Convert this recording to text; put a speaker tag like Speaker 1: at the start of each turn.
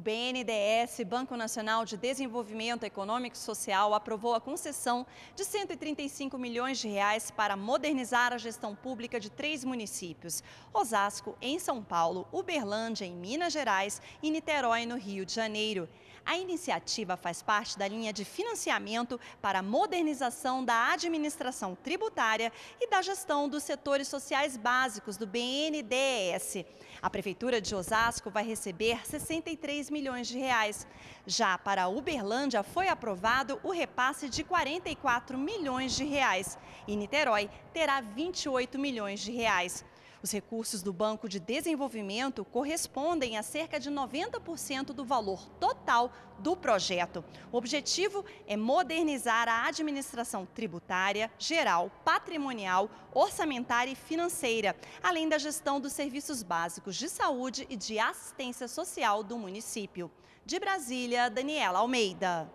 Speaker 1: O BNDES, Banco Nacional de Desenvolvimento Econômico e Social, aprovou a concessão de 135 milhões de reais para modernizar a gestão pública de três municípios: Osasco, em São Paulo, Uberlândia, em Minas Gerais e Niterói, no Rio de Janeiro. A iniciativa faz parte da linha de financiamento para a modernização da administração tributária e da gestão dos setores sociais básicos do BNDES. A Prefeitura de Osasco vai receber 63 milhões de reais. Já para Uberlândia foi aprovado o repasse de 44 milhões de reais e Niterói terá 28 milhões de reais. Os recursos do Banco de Desenvolvimento correspondem a cerca de 90% do valor total do projeto. O objetivo é modernizar a administração tributária, geral, patrimonial, orçamentária e financeira, além da gestão dos serviços básicos de saúde e de assistência social do município. De Brasília, Daniela Almeida.